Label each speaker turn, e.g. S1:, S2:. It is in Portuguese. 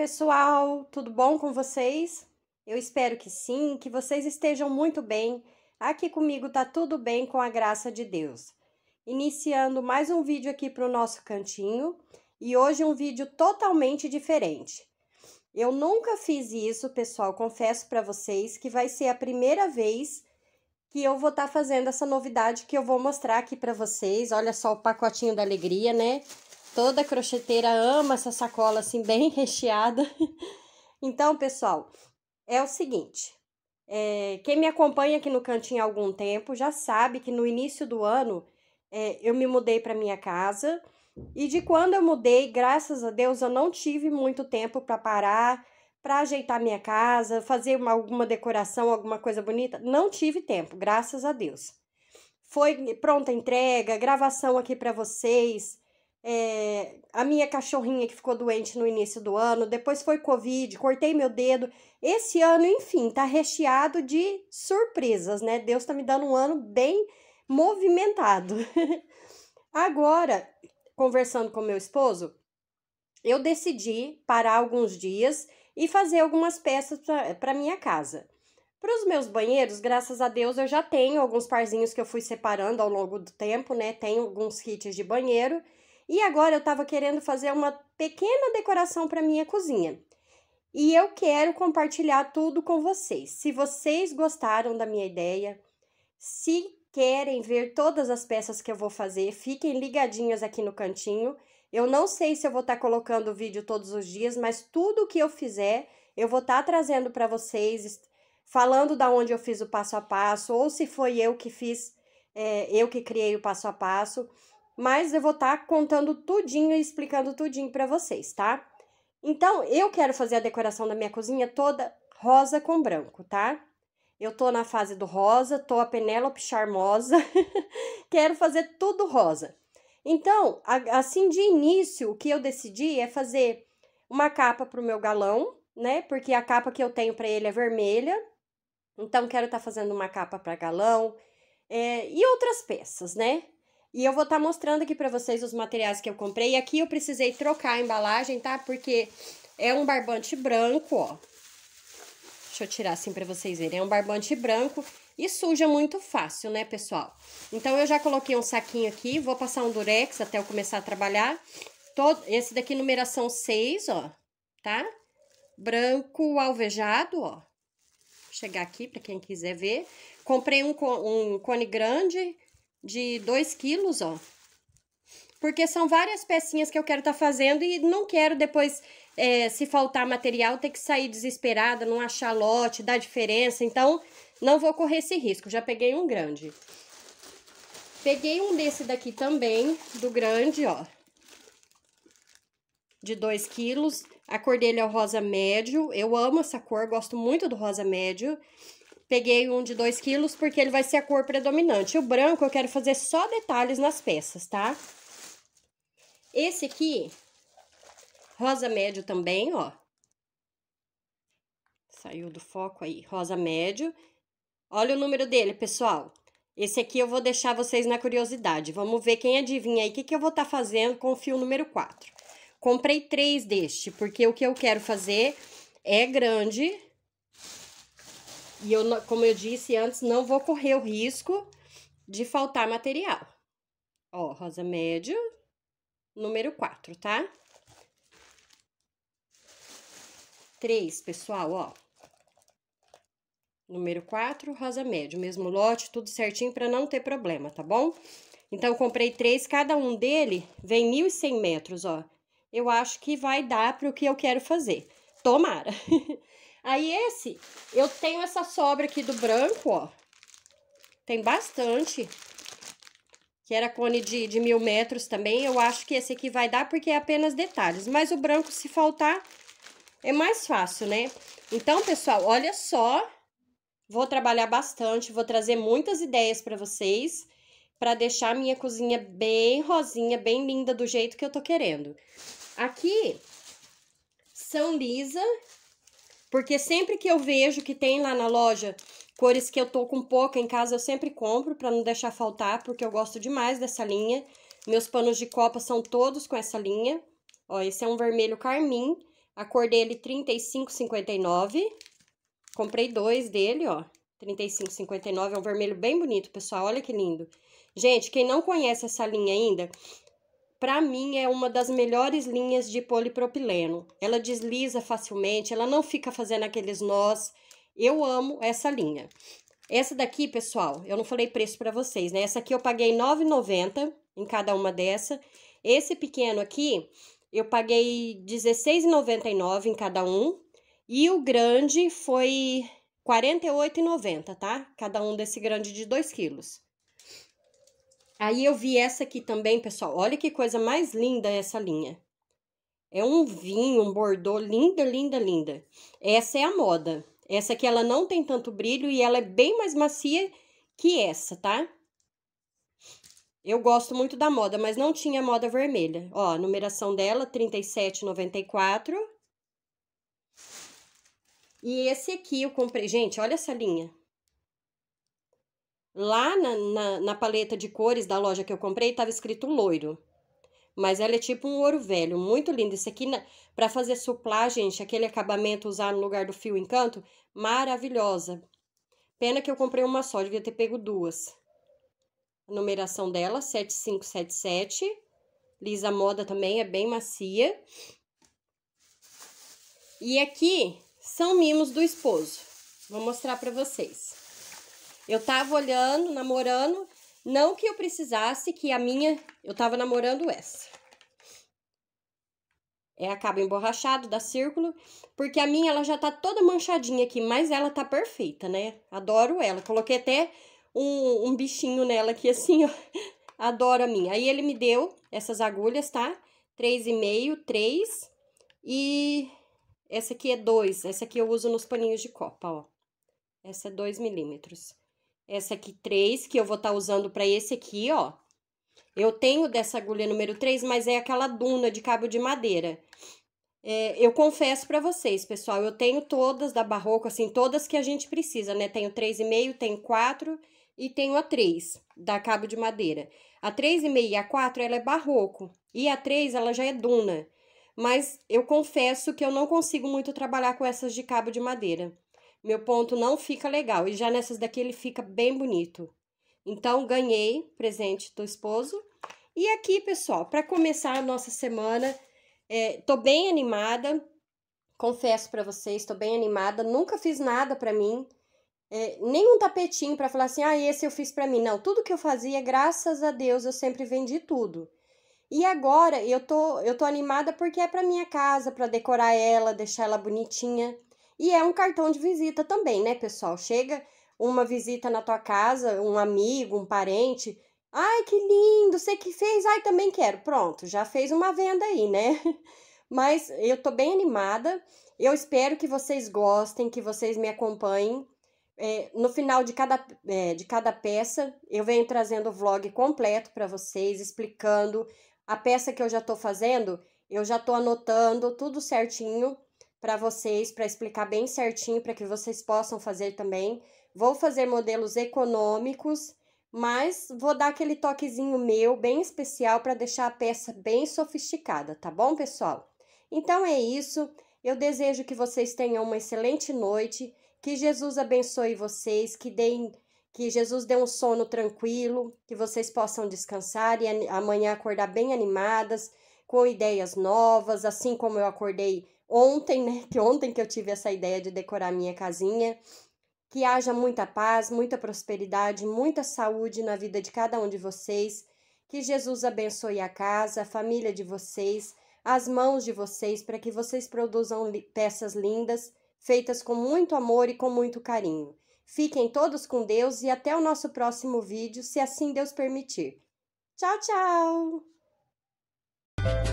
S1: pessoal, tudo bom com vocês? Eu espero que sim, que vocês estejam muito bem. Aqui comigo tá tudo bem com a graça de Deus. Iniciando mais um vídeo aqui para o nosso cantinho e hoje um vídeo totalmente diferente. Eu nunca fiz isso, pessoal, confesso para vocês que vai ser a primeira vez que eu vou estar tá fazendo essa novidade que eu vou mostrar aqui para vocês. Olha só o pacotinho da alegria, né? Toda crocheteira ama essa sacola assim bem recheada. Então, pessoal, é o seguinte. É, quem me acompanha aqui no cantinho há algum tempo já sabe que no início do ano é, eu me mudei para minha casa e de quando eu mudei, graças a Deus, eu não tive muito tempo para parar, para ajeitar minha casa, fazer uma, alguma decoração, alguma coisa bonita. Não tive tempo, graças a Deus. Foi pronta entrega, gravação aqui para vocês, é, a minha cachorrinha que ficou doente no início do ano, depois foi Covid, cortei meu dedo. Esse ano, enfim, tá recheado de surpresas, né? Deus tá me dando um ano bem movimentado. Agora, conversando com meu esposo, eu decidi parar alguns dias e fazer algumas peças para minha casa. Para os meus banheiros, graças a Deus, eu já tenho alguns parzinhos que eu fui separando ao longo do tempo, né? Tenho alguns kits de banheiro. E agora eu estava querendo fazer uma pequena decoração para minha cozinha. E eu quero compartilhar tudo com vocês. Se vocês gostaram da minha ideia, se querem ver todas as peças que eu vou fazer, fiquem ligadinhas aqui no cantinho. Eu não sei se eu vou estar tá colocando o vídeo todos os dias, mas tudo que eu fizer, eu vou estar tá trazendo para vocês, falando da onde eu fiz o passo a passo, ou se foi eu que fiz, é, eu que criei o passo a passo mas eu vou estar tá contando tudinho e explicando tudinho para vocês, tá? Então, eu quero fazer a decoração da minha cozinha toda rosa com branco, tá? Eu tô na fase do rosa, tô a Penélope charmosa, quero fazer tudo rosa. Então, assim de início, o que eu decidi é fazer uma capa para o meu galão, né? Porque a capa que eu tenho para ele é vermelha. Então, quero estar tá fazendo uma capa para galão é, e outras peças, né? E eu vou estar tá mostrando aqui para vocês os materiais que eu comprei. E aqui eu precisei trocar a embalagem, tá? Porque é um barbante branco, ó. Deixa eu tirar assim para vocês verem. É um barbante branco e suja muito fácil, né, pessoal? Então, eu já coloquei um saquinho aqui. Vou passar um durex até eu começar a trabalhar. Todo, esse daqui, numeração 6, ó, tá? Branco alvejado, ó. Vou chegar aqui para quem quiser ver. Comprei um, um cone grande de 2 quilos, ó. Porque são várias pecinhas que eu quero tá fazendo e não quero depois, é, se faltar material, ter que sair desesperada, não achar lote, dar diferença. Então, não vou correr esse risco, já peguei um grande. Peguei um desse daqui também, do grande, ó. De 2 quilos. A cor dele é o rosa médio. Eu amo essa cor, gosto muito do rosa médio. Peguei um de 2 quilos porque ele vai ser a cor predominante. O branco eu quero fazer só detalhes nas peças, tá? Esse aqui, rosa médio também, ó. Saiu do foco aí, rosa médio. Olha o número dele, pessoal. Esse aqui eu vou deixar vocês na curiosidade. Vamos ver quem adivinha aí o que, que eu vou estar tá fazendo com o fio número 4. Comprei três deste, porque o que eu quero fazer é grande e eu, como eu disse antes, não vou correr o risco de faltar material. Ó, rosa médio, número 4, tá? Três, pessoal, ó. Número 4, rosa médio, mesmo lote, tudo certinho para não ter problema, tá bom? Então, comprei três, cada um dele vem 1.100 metros, ó. Eu acho que vai dar para o que eu quero fazer. Tomara! Aí esse, eu tenho essa sobra aqui do branco, ó. Tem bastante. Que era cone de, de mil metros também. Eu acho que esse aqui vai dar porque é apenas detalhes. Mas o branco, se faltar, é mais fácil, né? Então, pessoal, olha só. Vou trabalhar bastante, vou trazer muitas ideias para vocês para deixar minha cozinha bem rosinha, bem linda do jeito que eu tô querendo. Aqui, São Lisa, porque sempre que eu vejo que tem lá na loja cores que eu tô com pouca em casa, eu sempre compro para não deixar faltar, porque eu gosto demais dessa linha. Meus panos de copa são todos com essa linha. Ó, esse é um vermelho carmim, a cor dele 35,59. Comprei dois dele, ó. 35,59 é um vermelho bem bonito, pessoal. Olha que lindo. Gente, quem não conhece essa linha ainda, para mim é uma das melhores linhas de polipropileno. Ela desliza facilmente, ela não fica fazendo aqueles nós. Eu amo essa linha. Essa daqui, pessoal, eu não falei preço para vocês, né? Essa aqui eu paguei R$ 9,90 em cada uma dessa. Esse pequeno aqui, eu paguei R$ 16,99 em cada um. E o grande foi R$ 48,90, tá? Cada um desse grande de 2 quilos. Aí eu vi essa aqui também, pessoal. Olha que coisa mais linda essa linha. É um vinho, um bordô, linda, linda, linda. Essa é a moda. Essa aqui, ela não tem tanto brilho e ela é bem mais macia que essa, tá? Eu gosto muito da moda, mas não tinha moda vermelha. Ó, a numeração dela, 37,94. E esse aqui eu comprei... Gente, olha essa linha. Lá na, na, na paleta de cores da loja que eu comprei, estava escrito loiro. Mas ela é tipo um ouro velho, muito lindo. Esse aqui, para fazer suplá, gente, aquele acabamento usar no lugar do fio encanto, maravilhosa. Pena que eu comprei uma só, devia ter pego duas. A numeração dela, 7577. Lisa Moda também, é bem macia. E aqui são mimos do esposo. Vou mostrar para vocês. Eu tava olhando, namorando, não que eu precisasse, que a minha, eu tava namorando essa. É a cabo emborrachado da Círculo, porque a minha ela já tá toda manchadinha aqui, mas ela tá perfeita, né? Adoro ela. Coloquei até um, um bichinho nela aqui assim, ó. Adoro a minha. Aí ele me deu essas agulhas, tá? Três e meio, três e essa aqui é 2, essa aqui eu uso nos paninhos de copa, ó. Essa é 2 milímetros essa aqui 3, que eu vou estar tá usando para esse aqui, ó. Eu tenho dessa agulha número 3, mas é aquela duna de cabo de madeira. É, eu confesso para vocês, pessoal, eu tenho todas da Barroco, assim, todas que a gente precisa, né? Tenho 3,5, tenho 4 e tenho a 3, da cabo de madeira. A 3,5 e a 4, ela é Barroco, e a 3, ela já é duna. Mas eu confesso que eu não consigo muito trabalhar com essas de cabo de madeira meu ponto não fica legal. E já nessas daqui ele fica bem bonito. Então, ganhei presente do esposo. E aqui, pessoal, para começar a nossa semana, é, tô bem animada. Confesso para vocês, tô bem animada. Nunca fiz nada para mim. É, nenhum tapetinho para falar assim, ah, esse eu fiz para mim. Não, tudo que eu fazia, graças a Deus, eu sempre vendi tudo. E agora eu tô, eu tô animada porque é para minha casa, para decorar ela, deixar ela bonitinha. E é um cartão de visita também, né, pessoal? Chega uma visita na tua casa, um amigo, um parente. Ai, que lindo, você que fez, ai, também quero. Pronto, já fez uma venda aí, né? Mas eu tô bem animada. Eu espero que vocês gostem, que vocês me acompanhem. É, no final de cada, é, de cada peça, eu venho trazendo o vlog completo para vocês, explicando a peça que eu já tô fazendo. Eu já tô anotando tudo certinho para vocês, para explicar bem certinho, para que vocês possam fazer também. Vou fazer modelos econômicos, mas vou dar aquele toquezinho meu, bem especial, para deixar a peça bem sofisticada, tá bom, pessoal? Então é isso. Eu desejo que vocês tenham uma excelente noite, que Jesus abençoe vocês, que deem que Jesus dê um sono tranquilo, que vocês possam descansar e amanhã acordar bem animadas, com ideias novas, assim como eu acordei ontem, né? Que ontem que eu tive essa ideia de decorar minha casinha. Que haja muita paz, muita prosperidade, muita saúde na vida de cada um de vocês. Que Jesus abençoe a casa, a família de vocês, as mãos de vocês, para que vocês produzam peças lindas, feitas com muito amor e com muito carinho. Fiquem todos com Deus e até o nosso próximo vídeo, se assim Deus permitir. Tchau, tchau!